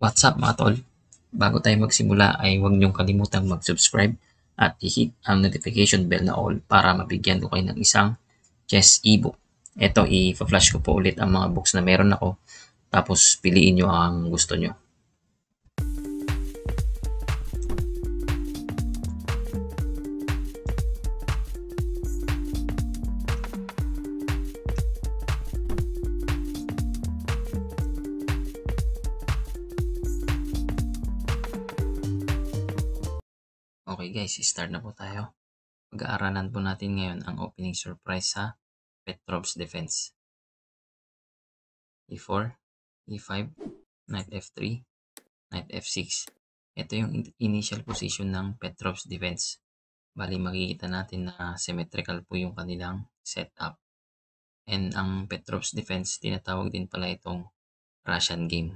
What's up mga tol? Bago tayo magsimula ay huwag niyong kalimutang mag-subscribe at i-hit ang notification bell na all para mabigyan ko kayo ng isang chess ebook. Ito, i-flash ko po ulit ang mga books na meron ako tapos piliin niyo ang gusto niyo. guys, start na po tayo. Pag-aaralan po natin ngayon ang opening surprise sa Petrov's defense. E4, E5, Knight F3, Knight F6. Ito yung initial position ng Petrov's defense. Bali makikita natin na symmetrical po yung kanilang setup. And ang Petrov's defense, tinatawag din pala itong Russian game.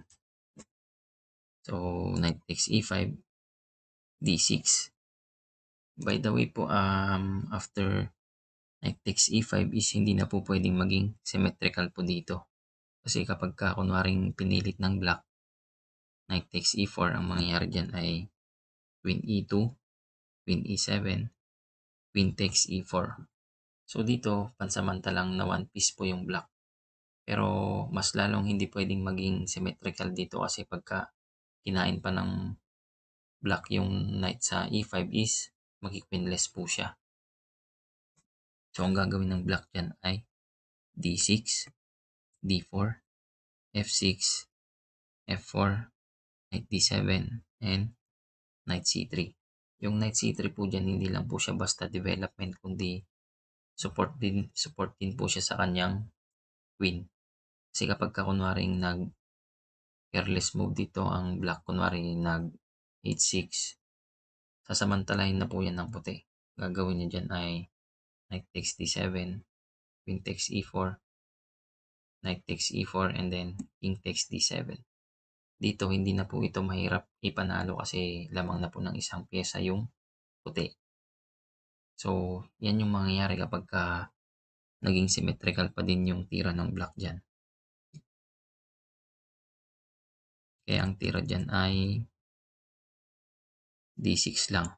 So, Knight takes E5, D6, By the way po, um, after knight takes e5 is hindi na po pwedeng maging symmetrical po dito. Kasi kapag ka, kunwaring pinilit ng black, knight takes e4, ang mangyayari dyan ay queen e2, queen e7, queen takes e4. So dito, pansamantalang na one piece po yung black. Pero mas lalong hindi pwedeng maging symmetrical dito kasi pagka kinain pa ng black yung knight sa e5 is mag magkikwinless po siya. So, ang gagawin ng black dyan ay D6, D4, F6, F4, Knight D7, and Knight C3. Yung Knight C3 po dyan, hindi lang po siya basta development, kundi support din, support din po siya sa kanyang queen. Kasi kapag ka nag careless move dito, ang black kunwari nag h sasamantalahin na po yan ng puti. Gagawin nyo dyan ay knight takes d7, queen takes e4, knight takes e4, and then king takes d7. Dito hindi na po ito mahirap ipanalo kasi lamang na po ng isang pyesa yung puti. So, yan yung mangyayari kapag ka naging symmetrical pa din yung tira ng black dyan. Kaya ang tira dyan ay D6 lang.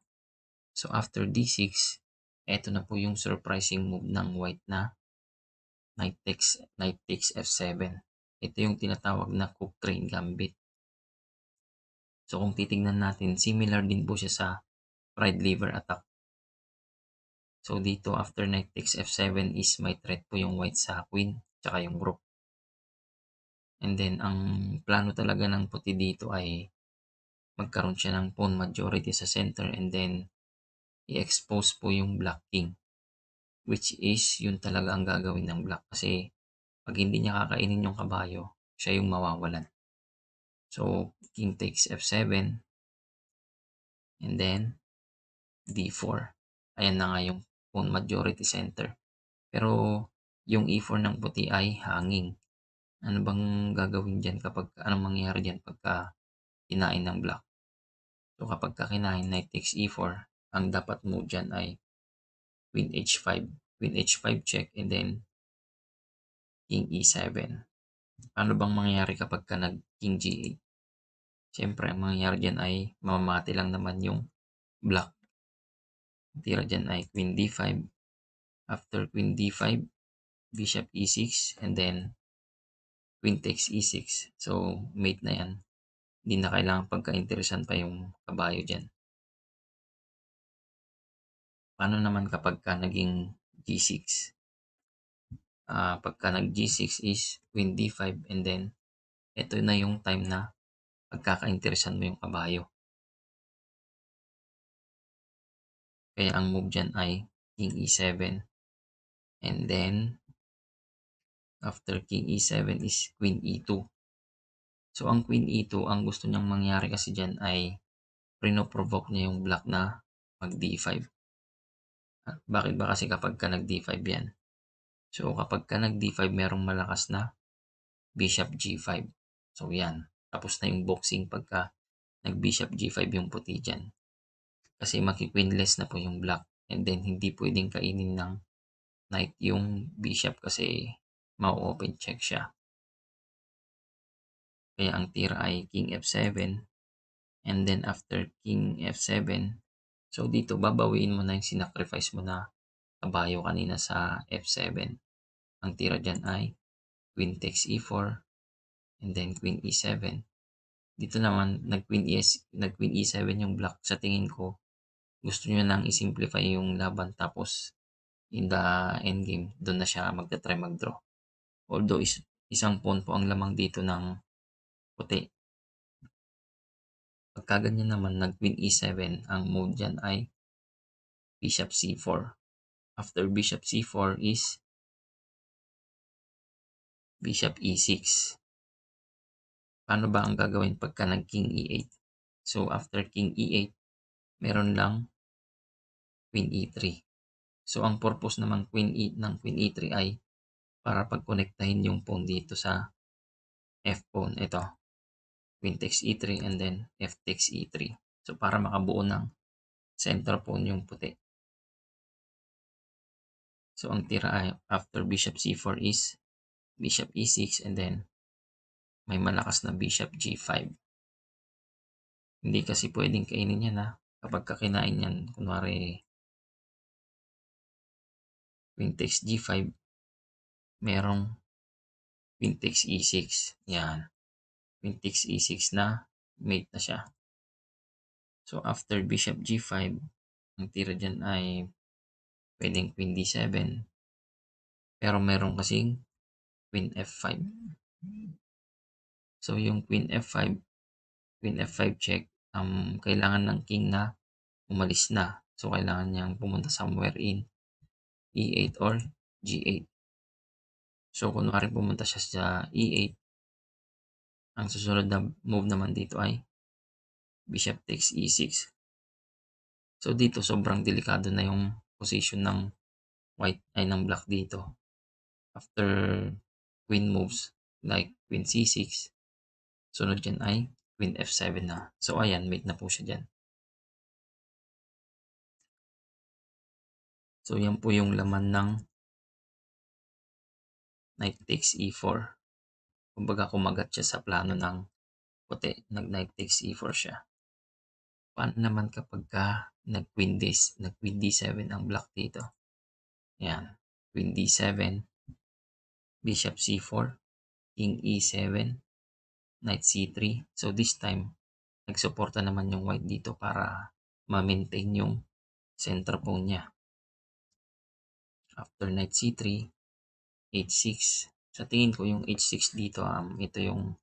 So, after D6, eto na po yung surprising move ng white na knight takes, knight takes F7. Ito yung tinatawag na cook crane gambit. So, kung titingnan natin, similar din po siya sa pride liver attack. So, dito after knight takes F7 is my threat po yung white sa queen tsaka yung group. And then, ang plano talaga ng puti dito ay magkaroon siya ng pawn majority sa center and then i-expose po yung black king. Which is yun talaga ang gagawin ng black kasi pag hindi niya kakainin yung kabayo, siya yung mawawalan. So, king takes f7 and then d4. Ayan na nga yung pawn majority center. Pero yung e4 ng puti ay hanging. Ano bang gagawin diyan kapag, anong mangyayari diyan pagka inain ng black? So kapag kakinahin knight takes e4, ang dapat mo dyan ay queen h5, queen h5 check, and then king e7. Ano bang mangyayari kapag ka nag king g8? Siyempre, ang mangyayari dyan ay mamamati lang naman yung black. Tira dyan ay queen d5. After queen d5, bishop e6, and then queen takes e6. So, mate na yan. Hindi na kailangan pagka-interesan pa yung kabayo dyan. Paano naman kapag ka naging G6? Uh, ah, pagka nag G6 is Queen D5 and then ito na yung time na pagkaka-interesan mo yung kabayo. Kaya ang move dyan ay King E7 and then after King E7 is Queen E2. So, ang queen e2, ang gusto niyang mangyari kasi dyan ay prinoprovoke niya yung black na mag d5. bakit ba kasi kapag ka nag d5 yan? So, kapag ka nag d5, merong malakas na bishop g5. So, yan. Tapos na yung boxing pagka nag bishop g5 yung puti dyan. Kasi maki-queenless na po yung black. And then, hindi pwedeng kainin ng knight yung bishop kasi mau-open check siya. Kaya ang tira ay king f7. And then after king f7, so dito babawiin mo na yung sinacrifice mo na kabayo kanina sa f7. Ang tira dyan ay queen takes e4 and then queen e7. Dito naman, nag-queen, es, nag-queen e7 yung black. Sa tingin ko, gusto nyo nang isimplify yung laban tapos in the endgame, doon na siya magta-try mag-draw. Although is, isang pawn po ang lamang dito ng puti. Pagka naman, nag queen e7, ang move dyan ay bishop c4. After bishop c4 is bishop e6. Paano ba ang gagawin pagka nag king e8? So after king e8, meron lang queen e3. So ang purpose naman queen e ng queen e3 ay para pag-connectahin yung pawn dito sa f pawn ito queen takes e3 and then f takes e3. So para makabuo ng center pawn yung puti. So ang tira ay after bishop c4 is bishop e6 and then may malakas na bishop g5. Hindi kasi pwedeng kainin yan ha. Kapag kakinain yan, kunwari queen takes g5, merong queen takes e6. Yan quintex e6 na mate na siya. So after bishop g5, ang tira dyan ay pwedeng queen d7. Pero meron kasing queen f5. So yung queen f5, queen f5 check, um, kailangan ng king na umalis na. So kailangan niyang pumunta somewhere in e8 or g8. So kunwari pumunta siya sa e8, ang susunod na move naman dito ay bishop takes e6. So dito sobrang delikado na yung position ng white ay ng black dito. After queen moves like queen c6, sunod dyan ay queen f7 na. So ayan, mate na po siya diyan. So yan po yung laman ng knight takes e4. Kumbaga kumagat siya sa plano ng puti. Nag knight takes e4 siya. Paano naman kapag ka nag queen d7, nag queen d7 ang black dito? Yan. Queen d7. Bishop c4. King e7. Knight c3. So this time, nagsuporta naman yung white dito para ma-maintain yung center pawn niya. After knight c3, h6, sa tingin ko yung h6 dito, um, ito yung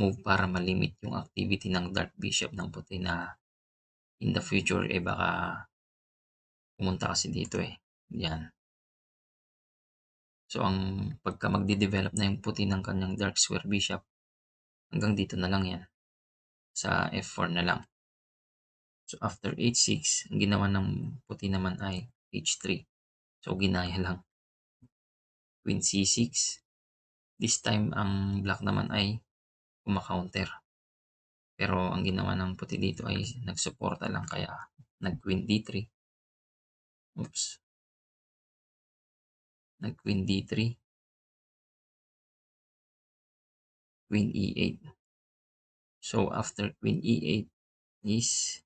move para malimit yung activity ng dark bishop ng puti na in the future, eh baka pumunta kasi dito eh. Yan. So, ang pagka magde-develop na yung puti ng kanyang dark square bishop, hanggang dito na lang yan. Sa F4 na lang. So, after H6, ang ginawa ng puti naman ay H3. So, ginaya lang. Queen C6. This time, ang black naman ay kumakaunter. Pero ang ginawa ng puti dito ay nagsuporta lang kaya nag-queen d3. Oops. Nag-queen d3. Queen e8. So after queen e8 is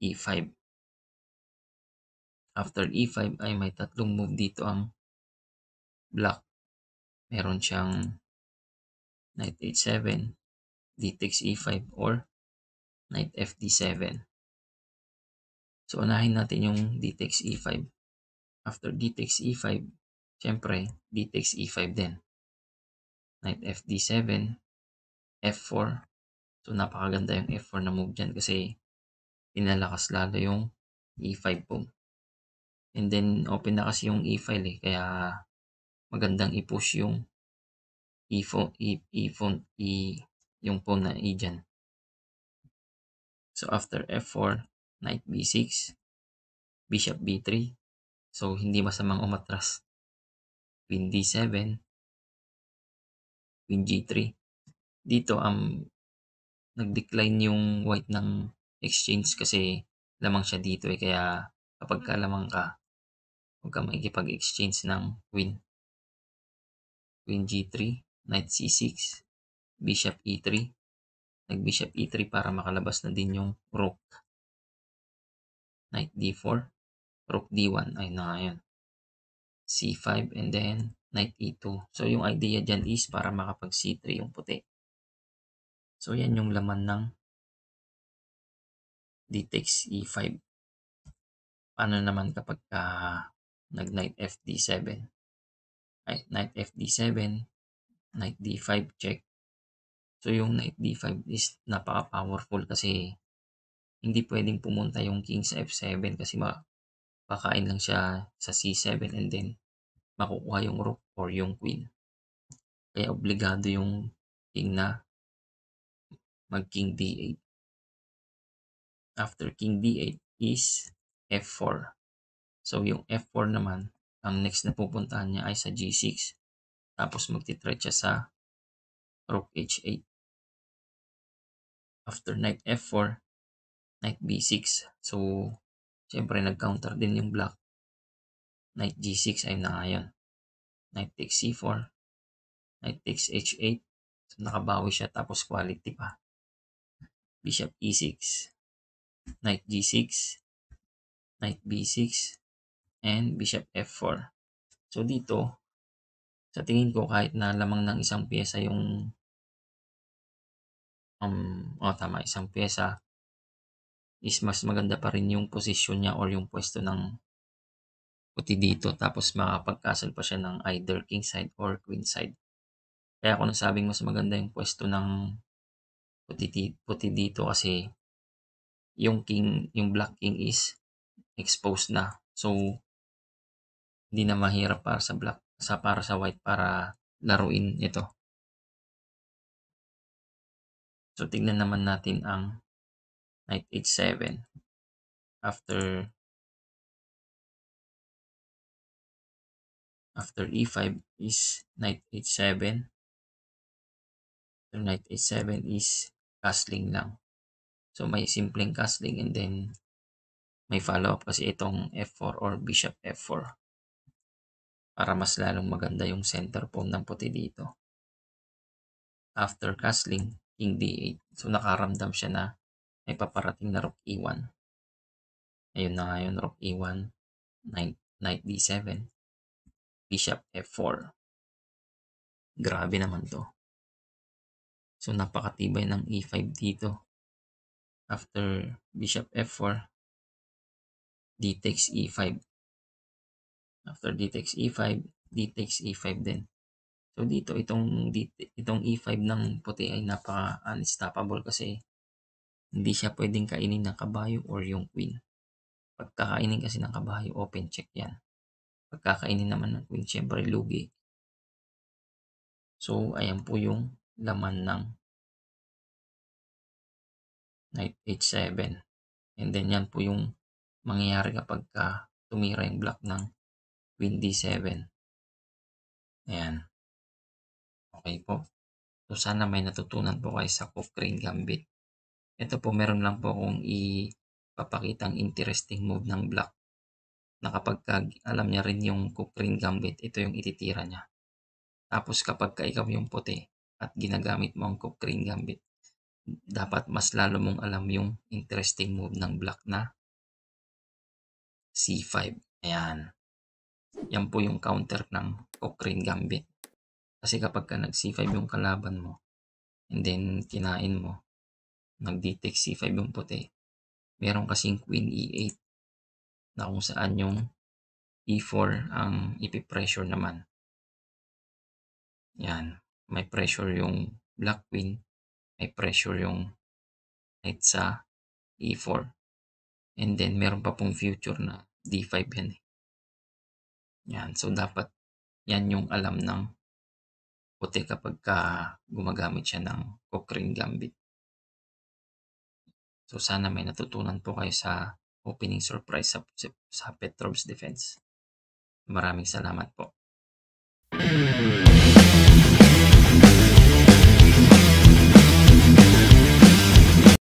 e5. After e5 ay may tatlong move dito ang black meron siyang knight h7, d takes e5 or knight fd7. So unahin natin yung d takes e5. After d takes e5, syempre d takes e5 din. Knight fd7, f4. So napakaganda yung f4 na move dyan kasi pinalakas lalo yung e5 po. And then open na kasi yung e file eh kaya magandang i-push yung i-phone, i-phone, i, yung pawn na i dyan. So, after f4, knight b6, bishop b3. So, hindi masamang umatras. Queen d7, queen g3. Dito, um, nag-decline yung white ng exchange kasi lamang siya dito eh. Kaya, kapag ka lamang ka, huwag ka makikipag-exchange ng queen. Queen G3, Knight C6, Bishop E3. Nag-Bishop E3 para makalabas na din yung Rook. Knight D4, Rook D1. Ay na nga yun. C5 and then Knight E2. So yung idea dyan is para makapag C3 yung puti. So yan yung laman ng D takes E5. Paano naman kapag uh, nag-Knight FD7? knight fd7, knight d5 check. So yung knight d5 is napaka-powerful kasi hindi pwedeng pumunta yung king sa f7 kasi mapakain lang siya sa c7 and then makukuha yung rook or yung queen. Kaya obligado yung king na mag king d8. After king d8 is f4. So yung f4 naman ang next na pupuntahan niya ay sa G6. Tapos magtitreat siya sa Rook H8. After Knight F4, Knight B6. So, syempre nag-counter din yung black. Knight G6 ay nakayon. Knight takes C4. Knight takes H8. So, nakabawi siya tapos quality pa. Bishop E6. Knight G6. Knight B6 and bishop f4. So dito, sa tingin ko kahit na lamang ng isang pyesa yung um, oh tama, isang pyesa is mas maganda pa rin yung posisyon niya or yung pwesto ng puti dito tapos makapagkasal pa siya ng either king side or queen side. Kaya ako nasabing mas maganda yung pwesto ng puti, puti dito kasi yung king, yung black king is exposed na. So, hindi na mahirap para sa black sa para sa white para laruin ito. So tingnan naman natin ang knight h7 after after e5 is knight h7 after knight h7 is castling lang. So may simpleng castling and then may follow up kasi itong f4 or bishop f4 para mas lalong maganda yung center pawn ng puti dito. After castling, king d8. So nakaramdam siya na may paparating na rook e1. Ayun na nga yun, rook e1, knight, knight d7, bishop f4. Grabe naman to. So napakatibay ng e5 dito. After bishop f4, d takes e5. After d takes e5, d takes e5 din. So dito itong itong e5 ng puti ay napaka unstoppable kasi hindi siya pwedeng kainin ng kabayo or yung queen. Pagkakainin kasi ng kabayo, open check yan. Pagkakainin naman ng queen, syempre lugi. So, ayan po yung laman ng knight h7. And then yan po yung mangyayari kapag ka tumira yung black ng 27. Ayan. Okay po. So, sana may natutunan po kayo sa Cochrane Gambit. Ito po, meron lang po akong ipapakita ang interesting move ng black na alam niya rin yung Cochrane Gambit, ito yung ititira niya. Tapos kapag ka ikaw yung puti at ginagamit mo ang Cochrane Gambit, dapat mas lalo mong alam yung interesting move ng black na C5. Ayan. Yan po yung counter ng Cochrane Gambit. Kasi kapag ka nag C5 yung kalaban mo, and then kinain mo, nag detect C5 yung puti, meron kasing Queen E8 na kung saan yung E4 ang ipipressure naman. Yan. May pressure yung Black Queen. May pressure yung Knight sa E4. And then, meron pa pong future na D5 yan eh. Yan. So, dapat yan yung alam ng puti kapag ka gumagamit siya ng Cochrane Gambit. So, sana may natutunan po kayo sa opening surprise sa, sa Petrov's Defense. Maraming salamat po.